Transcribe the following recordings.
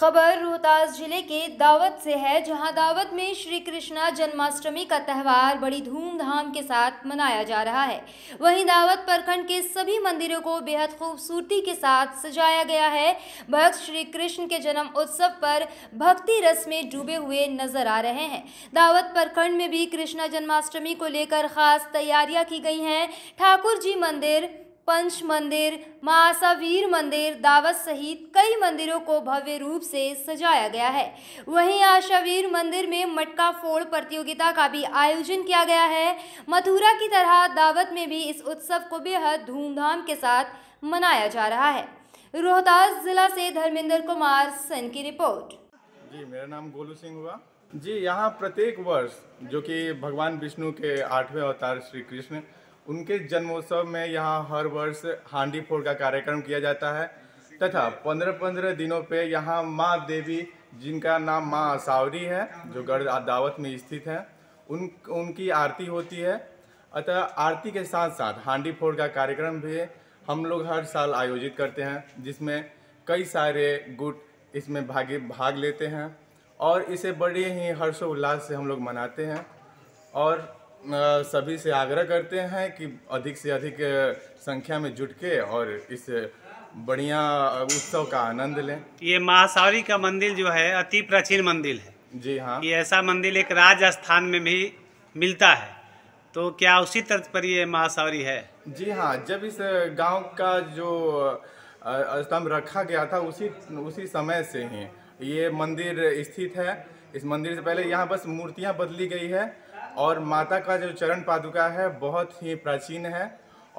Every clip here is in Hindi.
खबर रोहतास जिले के दावत से है जहां दावत में श्री कृष्णा जन्माष्टमी का त्यौहार बड़ी धूमधाम के साथ मनाया जा रहा है वहीं दावत प्रखंड के सभी मंदिरों को बेहद खूबसूरती के साथ सजाया गया है भक्त श्री कृष्ण के जन्म उत्सव पर भक्ति रस में डूबे हुए नजर आ रहे हैं दावत प्रखंड में भी कृष्णा जन्माष्टमी को लेकर खास तैयारियां की गई हैं ठाकुर जी मंदिर पंच मंदिर महासावीर मंदिर दावत सहित कई मंदिरों को भव्य रूप से सजाया गया है वहीं आशावीर मंदिर में मटका फोड़ प्रतियोगिता का भी आयोजन किया गया है मथुरा की तरह दावत में भी इस उत्सव को बेहद धूमधाम के साथ मनाया जा रहा है रोहतास जिला से धर्मेंद्र कुमार सन की रिपोर्ट जी मेरा नाम गोलू सिंह हुआ जी यहाँ प्रत्येक वर्ष जो कि भगवान विष्णु के आठवें अवतार श्री कृष्ण उनके जन्मोत्सव में यहाँ हर वर्ष हांडी फोड़ का कार्यक्रम किया जाता है तथा पंद्रह पंद्रह दिनों पे यहाँ माँ देवी जिनका नाम माँ असावरी है जो गढ़ दावत में स्थित है उन उनकी आरती होती है अतः आरती के साथ साथ हांडी फोड़ का कार्यक्रम भी हम लोग हर साल आयोजित करते हैं जिसमें कई सारे गुट इसमें भागे भाग लेते हैं और इसे बड़े ही हर्षोल्लास से हम लोग मनाते हैं और सभी से आग्रह करते हैं कि अधिक से अधिक संख्या में जुट के और इस बढ़िया उत्सव का आनंद लें ये महासावरी का मंदिर जो है अति प्राचीन मंदिर है जी हाँ ये ऐसा मंदिर एक राजस्थान में भी मिलता है तो क्या उसी तर्ज पर ये महासावरी है जी हाँ जब इस गांव का जो स्तंभ रखा गया था उसी उसी समय से ही ये मंदिर स्थित है इस मंदिर से पहले यहाँ बस मूर्तियाँ बदली गई है और माता का जो चरण पादुका है बहुत ही प्राचीन है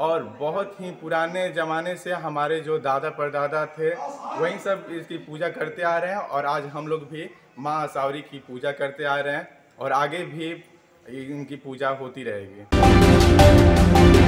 और बहुत ही पुराने ज़माने से हमारे जो दादा परदादा थे वहीं सब इसकी पूजा करते आ रहे हैं और आज हम लोग भी माँ सावरी की पूजा करते आ रहे हैं और आगे भी इनकी पूजा होती रहेगी